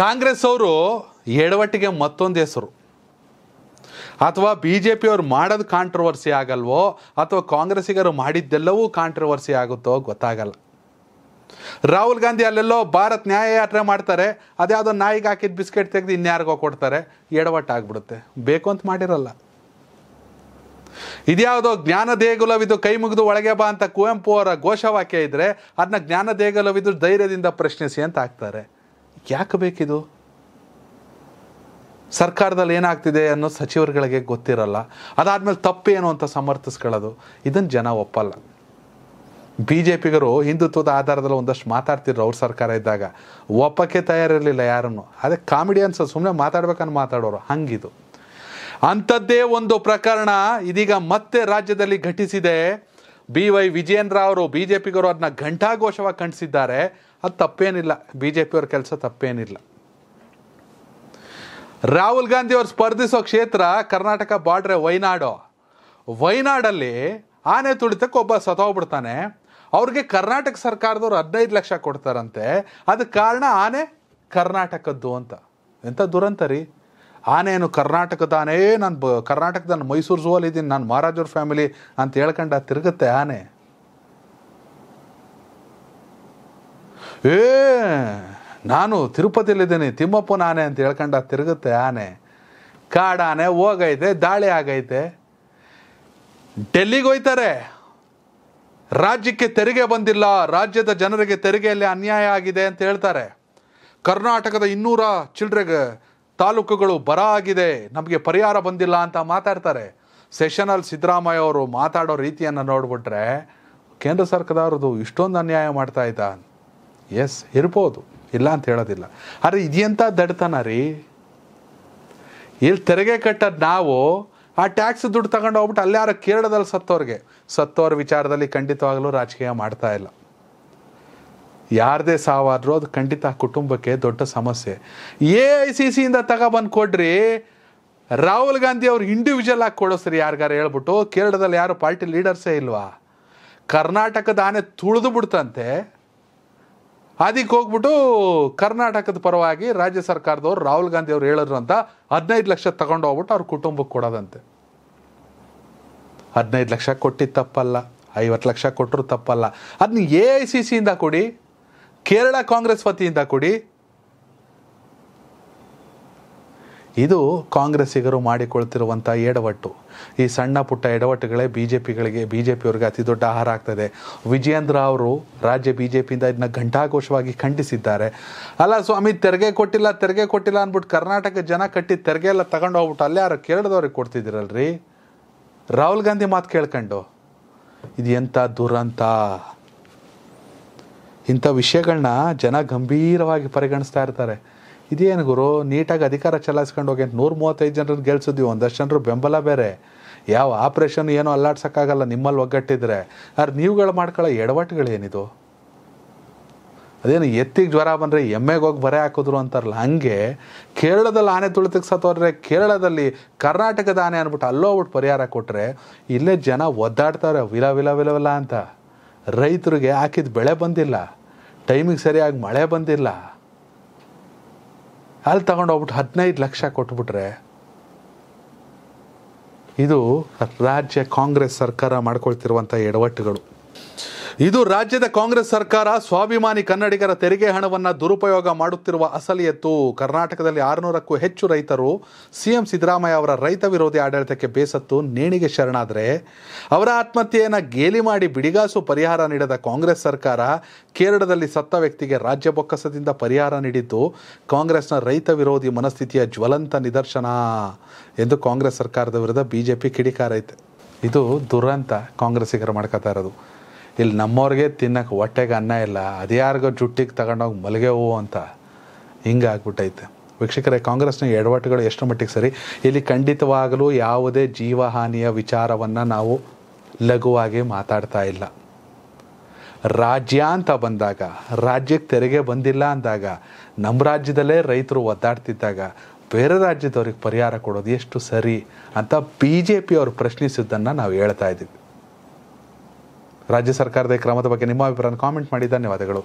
ಕಾಂಗ್ರೆಸ್ ಅವರು ಎಡವಟ್ಟಿಗೆ ಮತ್ತೊಂದು ಹೆಸರು ಅಥವಾ ಬಿ ಜೆ ಪಿಯವ್ರು ಮಾಡೋದು ಕಾಂಟ್ರವರ್ಸಿ ಆಗಲ್ವೋ ಅಥವಾ ಕಾಂಗ್ರೆಸ್ಸಿಗರು ಮಾಡಿದ್ದೆಲ್ಲವೂ ಕಾಂಟ್ರವರ್ಸಿ ಆಗುತ್ತೋ ಗೊತ್ತಾಗಲ್ಲ ರಾಹುಲ್ ಗಾಂಧಿ ಅಲ್ಲೆಲ್ಲೋ ಭಾರತ್ ನ್ಯಾಯಯಾತ್ರೆ ಮಾಡ್ತಾರೆ ಅದ್ಯಾವುದೋ ನಾಯಿಗೆ ಹಾಕಿದ ಬಿಸ್ಕೆಟ್ ತೆಗೆದು ಇನ್ಯಾರಿಗೋ ಕೊಡ್ತಾರೆ ಎಡವಟ್ಟಾಗ್ಬಿಡುತ್ತೆ ಬೇಕು ಅಂತ ಮಾಡಿರಲ್ಲ ಇದ್ಯಾವುದೋ ಜ್ಞಾನ ದೇಗುಲವಿದು ಕೈ ಮುಗಿದು ಒಳಗೆ ಬಾ ಅಂತ ಕುವೆಂಪು ಅವರ ಘೋಷವಾಕ್ಯ ಇದ್ದರೆ ಅದನ್ನ ಜ್ಞಾನ ದೇಗುಲವಿದು ಧೈರ್ಯದಿಂದ ಪ್ರಶ್ನಿಸಿ ಅಂತ ಆಗ್ತಾರೆ ಯಾಕೆ ಬೇಕಿದು ಸರ್ಕಾರದಲ್ಲಿ ಏನಾಗ್ತಿದೆ ಅನ್ನೋ ಸಚಿವರುಗಳಿಗೆ ಗೊತ್ತಿರಲ್ಲ ಅದಾದಮೇಲೆ ತಪ್ಪೇನು ಅಂತ ಸಮರ್ಥಿಸ್ಕೊಳ್ಳೋದು ಇದನ್ನು ಜನ ಒಪ್ಪಲ್ಲ ಬಿ ಜೆ ಪಿಗರು ಹಿಂದುತ್ವದ ಆಧಾರದಲ್ಲಿ ಒಂದಷ್ಟು ಮಾತಾಡ್ತಿದ್ರು ಅವ್ರ ಸರ್ಕಾರ ಇದ್ದಾಗ ಒಪ್ಪಕ್ಕೆ ತಯಾರಿರಲಿಲ್ಲ ಯಾರನ್ನು ಅದೇ ಕಾಮಿಡಿಯನ್ಸ್ ಸುಮ್ಮನೆ ಮಾತಾಡ್ಬೇಕನ್ನು ಮಾತಾಡೋರು ಹಂಗಿದು ಅಂಥದ್ದೇ ಒಂದು ಪ್ರಕರಣ ಇದೀಗ ಮತ್ತೆ ರಾಜ್ಯದಲ್ಲಿ ಘಟಿಸಿದೆ ಬಿ ವೈ ವಿಜೇಂದ್ರ ಅವರು ಬಿ ಜೆ ಪಿಗರು ಅದನ್ನ ಘಂಟಾಘೋಷವಾಗಿ ಕಂಡಿಸಿದ್ದಾರೆ ಅದು ತಪ್ಪೇನಿಲ್ಲ ಬಿ ಜೆ ಪಿಯವ್ರ ಕೆಲಸ ತಪ್ಪೇನಿಲ್ಲ ರಾಹುಲ್ ಗಾಂಧಿ ಅವರು ಸ್ಪರ್ಧಿಸೋ ಕ್ಷೇತ್ರ ಕರ್ನಾಟಕ ಬಾರ್ಡ್ರೆ ವೈನಾಡು ವೈನಾಡಲ್ಲಿ ಆನೆ ತುಳಿತಕ್ಕೆ ಒಬ್ಬ ಸತೋಗ್ಬಿಡ್ತಾನೆ ಅವ್ರಿಗೆ ಕರ್ನಾಟಕ ಸರ್ಕಾರದವ್ರು ಹದಿನೈದು ಲಕ್ಷ ಕೊಡ್ತಾರಂತೆ ಅದಕ್ಕೆ ಕಾರಣ ಆನೆ ಕರ್ನಾಟಕದ್ದು ಅಂತ ಎಂಥ ದುರಂತ ರೀ ಆನೇನು ಕರ್ನಾಟಕದ ಆನೆ ನಾನು ಬ ಕರ್ನಾಟಕದ ಮೈಸೂರು ಝೂ ಇದ್ದೀನಿ ನಾನು ಮಹಾರಾಜರ ಫ್ಯಾಮಿಲಿ ಅಂತ ಹೇಳ್ಕೊಂಡ ತಿರುಗುತ್ತೆ ಆನೆ ಏ ನಾನು ತಿರುಪತಿಯಲ್ಲಿದ್ದೀನಿ ತಿಮ್ಮಪ್ಪನ ಆನೆ ಅಂತ ಹೇಳ್ಕೊಂಡ ತಿರುಗುತ್ತೆ ಆನೆ ಕಾಡಾನೆ ಹೋಗೈತೆ ದಾಳಿ ಆಗೈತೆ ಡೆಲ್ಲಿಗೆ ಹೋಯ್ತಾರೆ ರಾಜ್ಯಕ್ಕೆ ತೆರಿಗೆ ಬಂದಿಲ್ಲ ರಾಜ್ಯದ ಜನರಿಗೆ ತೆರಿಗೆಯಲ್ಲಿ ಅನ್ಯಾಯ ಆಗಿದೆ ಅಂತ ಹೇಳ್ತಾರೆ ಕರ್ನಾಟಕದ ಇನ್ನೂರ ಚಿಲ್ಡ್ರೆಗೆ ತಾಲೂಕುಗಳು ಬರ ಆಗಿದೆ ನಮಗೆ ಪರಿಹಾರ ಬಂದಿಲ್ಲ ಅಂತ ಮಾತಾಡ್ತಾರೆ ಸೆಷನಲ್ಲಿ ಸಿದ್ದರಾಮಯ್ಯ ಅವರು ಮಾತಾಡೋ ರೀತಿಯನ್ನು ನೋಡಿಬಿಟ್ರೆ ಕೇಂದ್ರ ಸರ್ಕಾರದ್ದು ಇಷ್ಟೊಂದು ಅನ್ಯಾಯ ಮಾಡ್ತಾ ಇದ್ದಾ ಎಸ್ ಇರ್ಬೋದು ಇಲ್ಲ ಅಂತ ಹೇಳೋದಿಲ್ಲ ಆದರೆ ಇದೆಂಥ ದಡ್ತನ ರೀ ಇಲ್ಲಿ ತೆರಿಗೆ ಕಟ್ಟೋದು ನಾವು ಆ ಟ್ಯಾಕ್ಸ್ ದುಡ್ಡು ತಗೊಂಡು ಹೋಗ್ಬಿಟ್ಟು ಯಾರು ಕೇರಳದಲ್ಲಿ ಸತ್ತೋರಿಗೆ ಸತ್ತೋರ ವಿಚಾರದಲ್ಲಿ ಖಂಡಿತವಾಗಲೂ ರಾಜಕೀಯ ಮಾಡ್ತಾ ಇಲ್ಲ ಯಾರದೇ ಸಾವಾದರೂ ಅದು ಖಂಡಿತ ಕುಟುಂಬಕ್ಕೆ ದೊಡ್ಡ ಸಮಸ್ಯೆ ಎ ಐ ಸಿ ಸಿಯಿಂದ ತಗೊಬಂದು ಕೊಡ್ರಿ ರಾಹುಲ್ ಗಾಂಧಿ ಅವ್ರು ಇಂಡಿವಿಜುವಲ್ ಆಗಿ ಕೊಡೋಸ್ರಿ ಯಾರಿಗಾರು ಹೇಳ್ಬಿಟ್ಟು ಕೇರಳದಲ್ಲಿ ಯಾರು ಪಾರ್ಟಿ ಲೀಡರ್ಸೇ ಇಲ್ವಾ ಕರ್ನಾಟಕದ ಆನೆ ತುಳಿದು ಬಿಡ್ತಂತೆ ಅದಕ್ಕೆ ಹೋಗ್ಬಿಟ್ಟು ಕರ್ನಾಟಕದ ಪರವಾಗಿ ರಾಜ್ಯ ಸರ್ಕಾರದವ್ರು ರಾಹುಲ್ ಗಾಂಧಿ ಅವ್ರು ಹೇಳಿದ್ರು ಅಂತ ಹದಿನೈದು ಲಕ್ಷ ತಗೊಂಡು ಹೋಗ್ಬಿಟ್ಟು ಅವ್ರ ಕುಟುಂಬಕ್ಕೆ ಕೊಡೋದಂತೆ ಹದಿನೈದು ಲಕ್ಷ ಕೊಟ್ಟಿದ್ದು ತಪ್ಪಲ್ಲ ಐವತ್ತು ಲಕ್ಷ ಕೊಟ್ಟರು ತಪ್ಪಲ್ಲ ಅದನ್ನ ಎ ಐ ಸಿ ಸಿಯಿಂದ ಕೊಡಿ ಕೇರಳ ಕಾಂಗ್ರೆಸ್ ವತಿಯಿಂದ ಕೊಡಿ ಇದು ಕಾಂಗ್ರೆಸ್ಸಿಗರು ಮಾಡಿಕೊಳ್ತಿರುವಂಥ ಎಡವಟ್ಟು ಈ ಸಣ್ಣ ಪುಟ್ಟ ಎಡವಟ್ಟುಗಳೇ ಬಿ ಜೆ ಪಿಗಳಿಗೆ ಬಿ ಜೆ ಅವ್ರಿಗೆ ಅತಿ ದೊಡ್ಡ ಆಹಾರ ಆಗ್ತದೆ ವಿಜಯೇಂದ್ರ ಅವರು ರಾಜ್ಯ ಬಿ ಜೆ ಪಿಯಿಂದ ಇದನ್ನ ಘಂಟಾಘೋಷವಾಗಿ ಖಂಡಿಸಿದ್ದಾರೆ ಅಲ್ಲ ಸ್ವಾಮಿ ತೆರಿಗೆ ಕೊಟ್ಟಿಲ್ಲ ತೆರಿಗೆ ಕೊಟ್ಟಿಲ್ಲ ಅಂದ್ಬಿಟ್ಟು ಕರ್ನಾಟಕ ಜನ ಕಟ್ಟಿ ತೆರಿಗೆ ಎಲ್ಲ ತಗೊಂಡು ಹೋಗ್ಬಿಟ್ಟು ಅಲ್ಲೇ ಯಾರು ಕೇರಳದವ್ರಿಗೆ ಕೊಡ್ತಿದ್ದೀರಲ್ರಿ ರಾಹುಲ್ ಗಾಂಧಿ ಮಾತು ಕೇಳ್ಕೊಂಡು ಇದು ಎಂಥ ದುರಂತ ಇಂಥ ವಿಷಯಗಳನ್ನ ಜನ ಗಂಭೀರವಾಗಿ ಪರಿಗಣಿಸ್ತಾ ಇರ್ತಾರೆ ಇದೇನು ಗುರು ನೀಟಾಗಿ ಅಧಿಕಾರ ಚಲಾಯಿಸ್ಕೊಂಡು ಹೋಗಿ ನೂರು ಮೂವತ್ತೈದು ಜನರನ್ನು ಗೆಲ್ಸಿದ್ವಿ ಒಂದಷ್ಟು ಜನರು ಬೆಂಬಲ ಬೇರೆ ಯಾವ ಆಪ್ರೇಷನ್ ಏನೋ ಅಲ್ಲಾಡ್ಸೋಕ್ಕಾಗಲ್ಲ ನಿಮ್ಮಲ್ಲಿ ಒಗ್ಗಟ್ಟಿದ್ರೆ ಆದ್ರೆ ನೀವುಗಳು ಮಾಡ್ಕೊಳ್ಳೋ ಎಡವಟ್ಟುಗಳೇನಿದು ಅದೇನು ಎತ್ತಿಗೆ ಜ್ವರ ಬಂದರೆ ಎಮ್ಮೆಗೆ ಹೋಗಿ ಬರೆ ಹಾಕಿದ್ರು ಅಂತಾರಲ್ಲ ಹಂಗೆ ಕೇರಳದಲ್ಲಿ ಆನೆ ತುಳಿತಕ್ಕೆ ಸತ್ತೋದ್ರೆ ಕೇರಳದಲ್ಲಿ ಕರ್ನಾಟಕದ ಆನೆ ಅಂದ್ಬಿಟ್ಟು ಅಲ್ಲೋಗ್ಬಿಟ್ಟು ಪರಿಹಾರ ಕೊಟ್ಟರೆ ಇಲ್ಲೇ ಜನ ಒದ್ದಾಡ್ತಾರೆ ವಿಲ ವಿಲ ವಿಲ ವಿಲ ಅಂತ ರೈತರಿಗೆ ಹಾಕಿದ ಬೆಳೆ ಬಂದಿಲ್ಲ ಟೈಮಿಗೆ ಸರಿಯಾಗಿ ಮಳೆ ಬಂದಿಲ್ಲ ಅಲ್ಲಿ ತಗೊಂಡೋಗ್ಬಿಟ್ಟು ಹದಿನೈದು ಲಕ್ಷ ಕೊಟ್ಬಿಟ್ರೆ ಇದು ರಾಜ್ಯ ಕಾಂಗ್ರೆಸ್ ಸರ್ಕಾರ ಮಾಡ್ಕೊಳ್ತಿರುವಂಥ ಎಡವಟ್ಟುಗಳು ಇದು ರಾಜ್ಯದ ಕಾಂಗ್ರೆಸ್ ಸರ್ಕಾರ ಸ್ವಾಭಿಮಾನಿ ಕನ್ನಡಿಗರ ತೆರಿಗೆ ಹಣವನ್ನು ದುರುಪಯೋಗ ಮಾಡುತ್ತಿರುವ ಅಸಲಿಯತ್ತು ಕರ್ನಾಟಕದಲ್ಲಿ ಆರುನೂರಕ್ಕೂ ಹೆಚ್ಚು ರೈತರು ಸಿಎಂ ಸಿದ್ದರಾಮಯ್ಯ ಅವರ ರೈತ ವಿರೋಧಿ ಆಡಳಿತಕ್ಕೆ ಬೇಸತ್ತು ನೇಣಿಗೆ ಶರಣಾದರೆ ಅವರ ಆತ್ಮಹತ್ಯೆಯನ್ನು ಗೇಲಿ ಮಾಡಿ ಬಿಡಿಗಾಸು ಪರಿಹಾರ ನೀಡದ ಕಾಂಗ್ರೆಸ್ ಸರ್ಕಾರ ಕೇರಳದಲ್ಲಿ ಸತ್ತ ವ್ಯಕ್ತಿಗೆ ರಾಜ್ಯ ಬೊಕ್ಕಸದಿಂದ ಪರಿಹಾರ ನೀಡಿದ್ದು ಕಾಂಗ್ರೆಸ್ನ ರೈತ ವಿರೋಧಿ ಮನಸ್ಥಿತಿಯ ಜ್ವಲಂತ ನಿದರ್ಶನ ಎಂದು ಕಾಂಗ್ರೆಸ್ ಸರ್ಕಾರದ ವಿರುದ್ಧ ಬಿಜೆಪಿ ಕಿಡಿಕಾರೈತೆ ಇದು ದುರಂತ ಕಾಂಗ್ರೆಸ್ಸಿಗರು ಮಾಡ್ಕೋತಾ ಇರೋದು ಇಲ್ಲಿ ನಮ್ಮವ್ರಿಗೆ ತಿನ್ನೋಕೆ ಹೊಟ್ಟೆಗೆ ಅನ್ನ ಇಲ್ಲ ಅದ್ಯಾರಿಗೋ ಜುಟ್ಟಿಗೆ ತಗೊಂಡೋಗಿ ಮಲ್ಗೆ ಹೂವು ಅಂತ ಹಿಂಗೆ ಆಗ್ಬಿಟ್ಟೈತೆ ವೀಕ್ಷಕರೇ ಕಾಂಗ್ರೆಸ್ನ ಎಡವಟ್ಟುಗಳು ಎಷ್ಟು ಮಟ್ಟಿಗೆ ಸರಿ ಇಲ್ಲಿ ಖಂಡಿತವಾಗಲೂ ಯಾವುದೇ ಜೀವಹಾನಿಯ ವಿಚಾರವನ್ನು ನಾವು ಲಘುವಾಗಿ ಮಾತಾಡ್ತಾ ಇಲ್ಲ ರಾಜ್ಯ ಅಂತ ಬಂದಾಗ ರಾಜ್ಯಕ್ಕೆ ತೆರಿಗೆ ಬಂದಿಲ್ಲ ಅಂದಾಗ ನಮ್ಮ ರಾಜ್ಯದಲ್ಲೇ ರೈತರು ಒದ್ದಾಡ್ತಿದ್ದಾಗ ಬೇರೆ ರಾಜ್ಯದವ್ರಿಗೆ ಪರಿಹಾರ ಕೊಡೋದು ಎಷ್ಟು ಸರಿ ಅಂತ ಬಿ ಜೆ ಪಿ ಅವರು ಪ್ರಶ್ನಿಸಿದ್ದನ್ನು ನಾವು ಹೇಳ್ತಾ ಇದ್ದೀವಿ ರಾಜ್ಯ ಸರ್ಕಾರದ ಈ ಕ್ರಮದ ಬಗ್ಗೆ ನಿಮ್ಮ ಅಭಿಪ್ರಾಯ ಕಾಮೆಂಟ್ ಮಾಡಿ ಧನ್ಯವಾದಗಳು